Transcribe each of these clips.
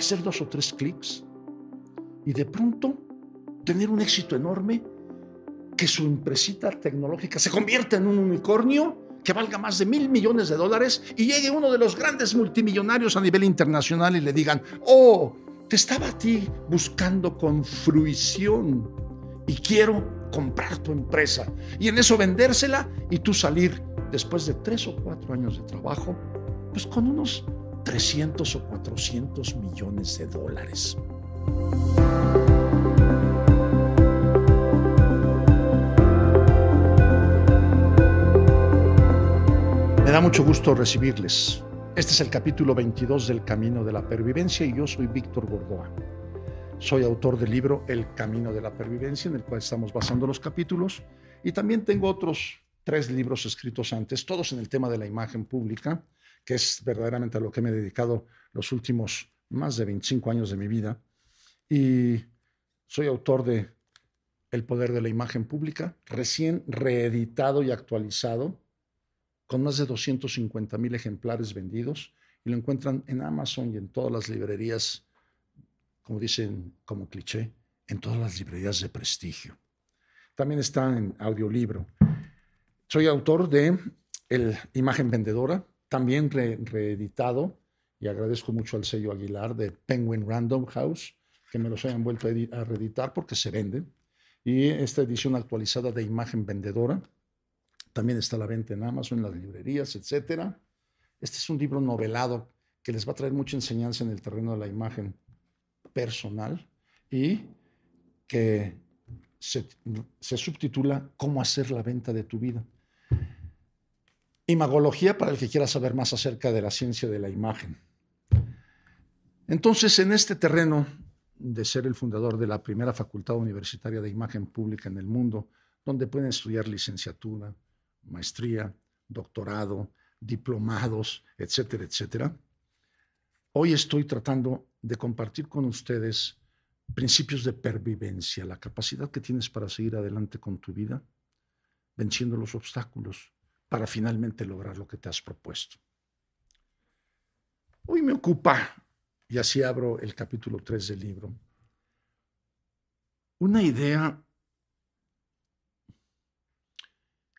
hacer dos o tres clics y de pronto tener un éxito enorme que su empresita tecnológica se convierta en un unicornio que valga más de mil millones de dólares y llegue uno de los grandes multimillonarios a nivel internacional y le digan, oh, te estaba a ti buscando con fruición y quiero comprar tu empresa y en eso vendérsela y tú salir después de tres o cuatro años de trabajo, pues con unos 300 o 400 millones de dólares. Me da mucho gusto recibirles. Este es el capítulo 22 del Camino de la Pervivencia y yo soy Víctor Gordoa. Soy autor del libro El Camino de la Pervivencia, en el cual estamos basando los capítulos, y también tengo otros tres libros escritos antes, todos en el tema de la imagen pública, que es verdaderamente a lo que me he dedicado los últimos más de 25 años de mi vida. Y soy autor de El poder de la imagen pública, recién reeditado y actualizado, con más de 250 mil ejemplares vendidos. Y lo encuentran en Amazon y en todas las librerías, como dicen, como cliché, en todas las librerías de prestigio. También está en audiolibro. Soy autor de El Imagen Vendedora, también reeditado, y agradezco mucho al sello Aguilar de Penguin Random House, que me los hayan vuelto a, reeditar porque se vende. Y esta edición actualizada de Imagen Vendedora también está a la venta en Amazon, en las librerías, etc. Este es un libro novelado que les va a traer mucha enseñanza en el terreno de la imagen personal y que se subtitula Cómo hacer la venta de tu vida. Imagología para el que quiera saber más acerca de la ciencia de la imagen. Entonces, en este terreno de ser el fundador de la primera facultad universitaria de imagen pública en el mundo, donde pueden estudiar licenciatura, maestría, doctorado, diplomados, etcétera, etcétera, hoy estoy tratando de compartir con ustedes principios de pervivencia, la capacidad que tienes para seguir adelante con tu vida, venciendo los obstáculos, para finalmente lograr lo que te has propuesto. Hoy me ocupa, y así abro el capítulo 3 del libro, una idea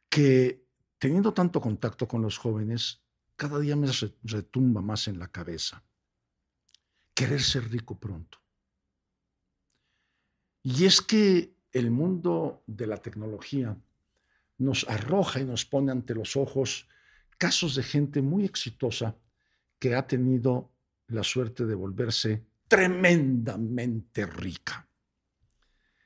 que teniendo tanto contacto con los jóvenes, cada día me retumba más en la cabeza. Querer ser rico pronto. Y es que el mundo de la tecnología nos arroja y nos pone ante los ojos casos de gente muy exitosa que ha tenido la suerte de volverse tremendamente rica.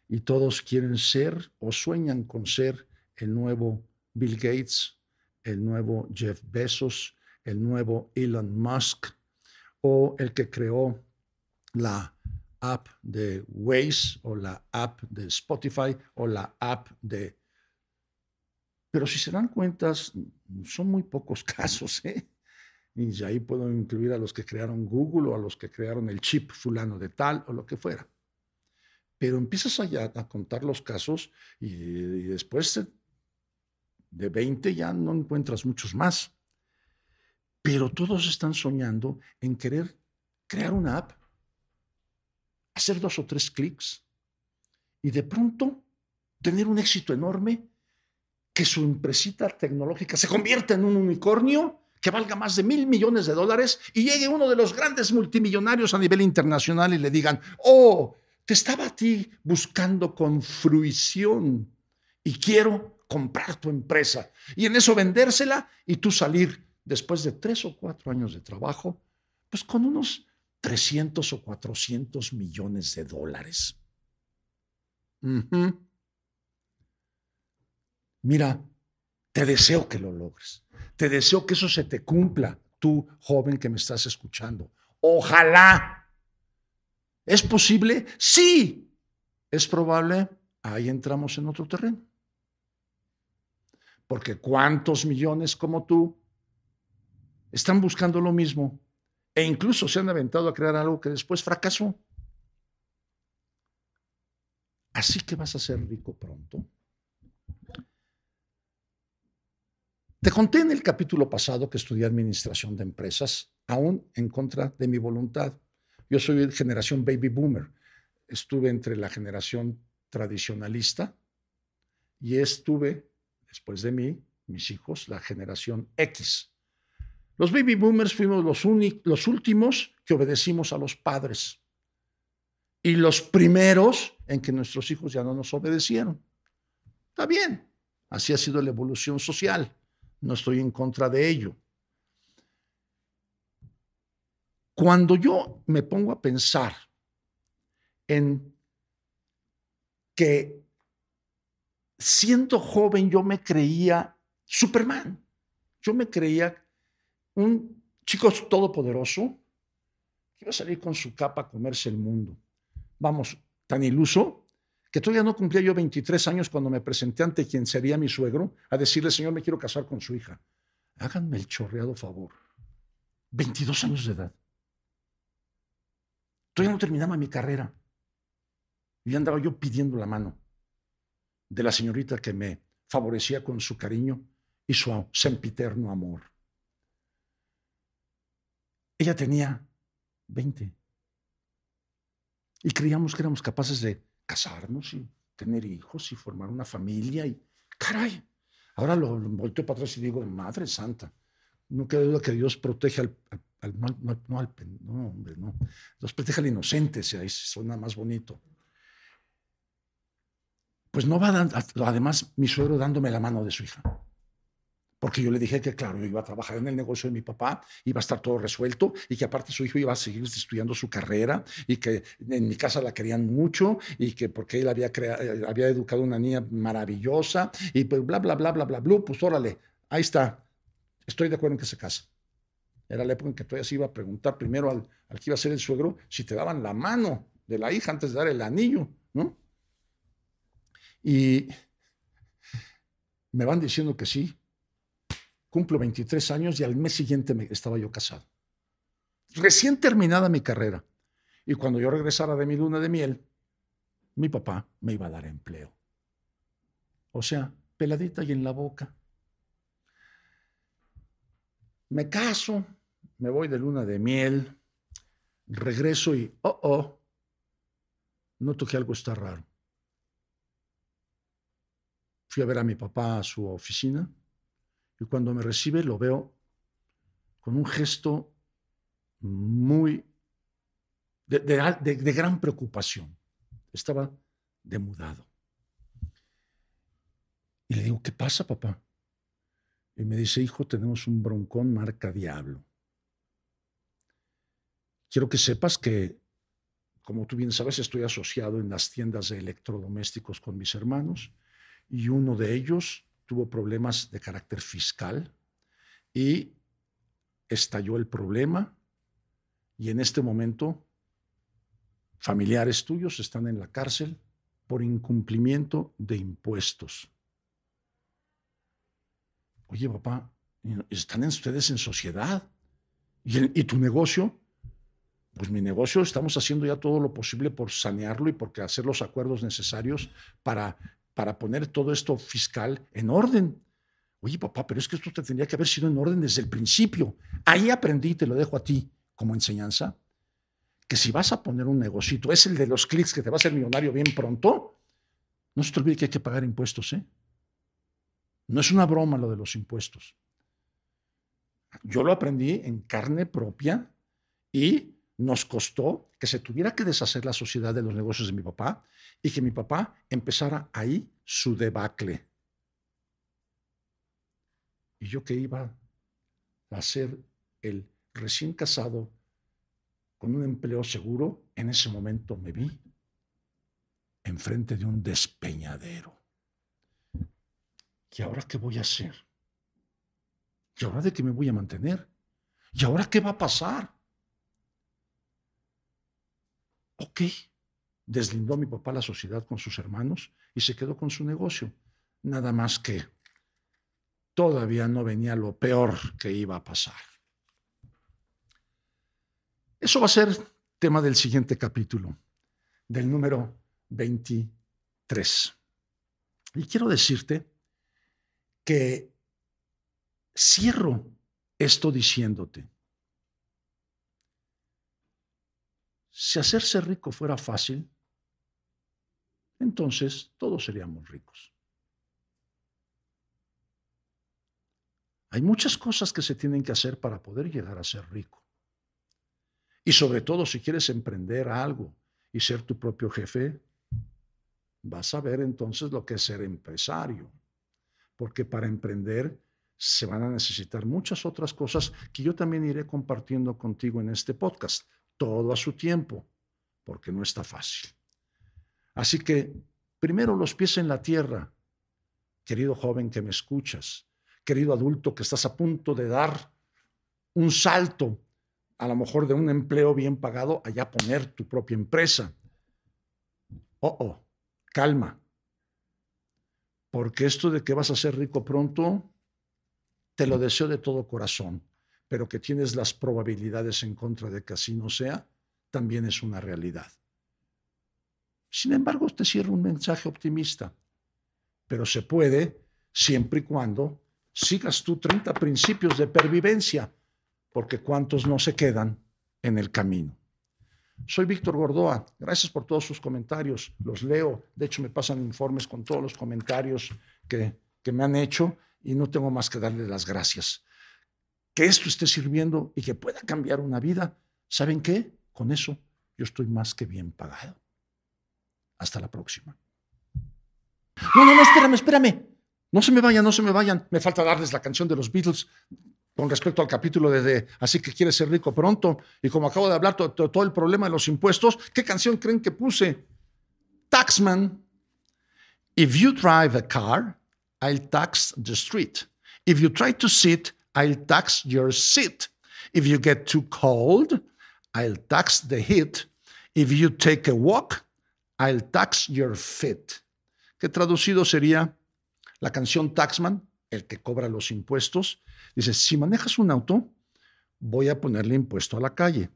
Y todos quieren ser o sueñan con ser el nuevo Bill Gates, el nuevo Jeff Bezos, el nuevo Elon Musk o el que creó la app de Waze o la app de Spotify o la app de pero si se dan cuenta, son muy pocos casos, ¿eh? Y ahí puedo incluir a los que crearon Google o a los que crearon el chip fulano de tal o lo que fuera. Pero empiezas allá a contar los casos y, y después de 20 ya no encuentras muchos más. Pero todos están soñando en querer crear una app, hacer dos o tres clics y de pronto tener un éxito enorme que su empresita tecnológica se convierta en un unicornio que valga más de mil millones de dólares y llegue uno de los grandes multimillonarios a nivel internacional y le digan, oh, te estaba a ti buscando con fruición y quiero comprar tu empresa y en eso vendérsela y tú salir después de tres o cuatro años de trabajo, pues con unos 300 o 400 millones de dólares mira, te deseo que lo logres. Te deseo que eso se te cumpla, tú joven que me estás escuchando. Ojalá. ¿Es posible? Sí. ¿Es probable? Ahí entramos en otro terreno. Porque cuántos millones como tú están buscando lo mismo e incluso se han aventado a crear algo que después fracasó. Así que vas a ser rico pronto. Te conté en el capítulo pasado que estudié administración de empresas, aún en contra de mi voluntad. Yo soy de generación baby boomer. Estuve entre la generación tradicionalista y estuve, después de mí, mis hijos, la generación X. Los baby boomers fuimos los, los últimos que obedecimos a los padres y los primeros en que nuestros hijos ya no nos obedecieron. Está bien, así ha sido la evolución social no estoy en contra de ello. Cuando yo me pongo a pensar en que siendo joven yo me creía Superman, yo me creía un chico todopoderoso que iba a salir con su capa a comerse el mundo. Vamos, tan iluso que todavía no cumplía yo 23 años cuando me presenté ante quien sería mi suegro a decirle, señor, me quiero casar con su hija. Háganme el chorreado favor. 22 años de edad. Todavía no terminaba mi carrera. Y andaba yo pidiendo la mano de la señorita que me favorecía con su cariño y su sempiterno amor. Ella tenía 20. Y creíamos que éramos capaces de casarnos y tener hijos y formar una familia. Y caray, ahora lo, volteo para atrás y digo, Madre Santa, no queda duda que Dios protege al, no, al, no, hombre, no. Dios protege al inocente, si ahí suena más bonito. Pues no va, a, además, mi suegro dándome la mano de su hija porque yo le dije que, claro, iba a trabajar en el negocio de mi papá, iba a estar todo resuelto y que aparte su hijo iba a seguir estudiando su carrera y que en mi casa la querían mucho y que porque él había, eh, había educado una niña maravillosa y pues bla, bla, bla, bla, bla, bla, pues órale, ahí está. Estoy de acuerdo en que se casa. Era la época en que todavía se iba a preguntar primero al, al que iba a ser el suegro si te daban la mano de la hija antes de dar el anillo, ¿no? Y me van diciendo que sí, cumplo 23 años y al mes siguiente me, estaba yo casado. Recién terminada mi carrera. Y cuando yo regresara de mi luna de miel, mi papá me iba a dar empleo. O sea, peladita y en la boca. Me caso, me voy de luna de miel, regreso y, oh, oh, noto que algo está raro. Fui a ver a mi papá a su oficina y cuando me recibe lo veo con un gesto muy de, gran preocupación. Estaba demudado. Y le digo, ¿qué pasa, papá? Y me dice, hijo, tenemos un broncón marca Diablo. Quiero que sepas que, como tú bien sabes, estoy asociado en las tiendas de electrodomésticos con mis hermanos y uno de ellos tuvo problemas de carácter fiscal y estalló el problema y en este momento familiares tuyos están en la cárcel por incumplimiento de impuestos. Oye, papá, están ustedes en sociedad y, y tu negocio. Pues mi negocio estamos haciendo ya todo lo posible por sanearlo y por hacer los acuerdos necesarios para para poner todo esto fiscal en orden. Oye, papá, pero es que esto te tendría que haber sido en orden desde el principio. Ahí aprendí, te lo dejo a ti como enseñanza, que si vas a poner un negocito, es el de los clics que te va a hacer millonario bien pronto, no se te olvide que hay que pagar impuestos, ¿eh? No es una broma lo de los impuestos. Yo lo aprendí en carne propia y nos costó que se tuviera que deshacer la sociedad de los negocios de mi papá y que mi papá empezara ahí su debacle. Y yo que iba a ser el recién casado con un empleo seguro, en ese momento me vi enfrente de un despeñadero. ¿Y ahora qué voy a hacer? ¿Y ahora de qué me voy a mantener? ¿Y ahora qué va a pasar? Ok, deslindó mi papá la sociedad con sus hermanos y se quedó con su negocio. Nada más que todavía no venía lo peor que iba a pasar. Eso va a ser tema del siguiente capítulo, del número 23. Y quiero decirte que cierro esto diciéndote, si hacerse rico fuera fácil, entonces todos seríamos ricos. Hay muchas cosas que se tienen que hacer para poder llegar a ser rico. Y sobre todo si quieres emprender algo y ser tu propio jefe, vas a ver entonces lo que es ser empresario. Porque para emprender se van a necesitar muchas otras cosas que yo también iré compartiendo contigo en este podcast todo a su tiempo, porque no está fácil. Así que, primero los pies en la tierra, querido joven que me escuchas, querido adulto que estás a punto de dar un salto, a lo mejor de un empleo bien pagado, allá poner tu propia empresa. Oh, oh, calma. Porque esto de que vas a ser rico pronto, te lo deseo de todo corazón pero que tienes las probabilidades en contra de que así no sea, también es una realidad. Sin embargo, te cierro un mensaje optimista, pero se puede siempre y cuando sigas tú 30 principios de pervivencia, porque cuántos no se quedan en el camino. Soy Víctor Gordoa, gracias por todos sus comentarios, los leo, de hecho me pasan informes con todos los comentarios que, que me han hecho y no tengo más que darle las gracias que esto esté sirviendo y que pueda cambiar una vida, ¿saben qué? Con eso yo estoy más que bien pagado. Hasta la próxima. No, no, no, espérame, espérame. No se me vayan, no se me vayan. Me falta darles la canción de los Beatles con respecto al capítulo de, Así que quieres ser rico pronto. Y como acabo de hablar de todo el problema de los impuestos, ¿qué canción creen que puse? Taxman. If you drive a car, I'll tax the street. If you try to sit, I'll tax your seat. If you get too cold, I'll tax the heat. If you take a walk, I'll tax your fit. Que traducido sería la canción Taxman, el que cobra los impuestos. Dice, si manejas un auto, voy a ponerle impuesto a la calle.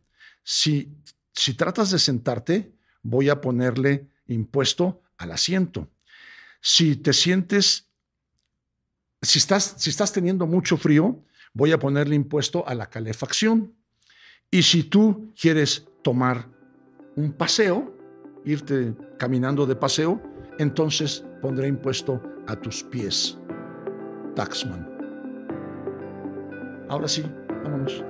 Si, si tratas de sentarte, voy a ponerle impuesto al asiento. Si te sientes, si estás, si estás teniendo mucho frío, voy a ponerle impuesto a la calefacción. Y si tú quieres tomar un paseo, irte caminando de paseo, entonces pondré impuesto a tus pies. Taxman. Ahora sí, vámonos.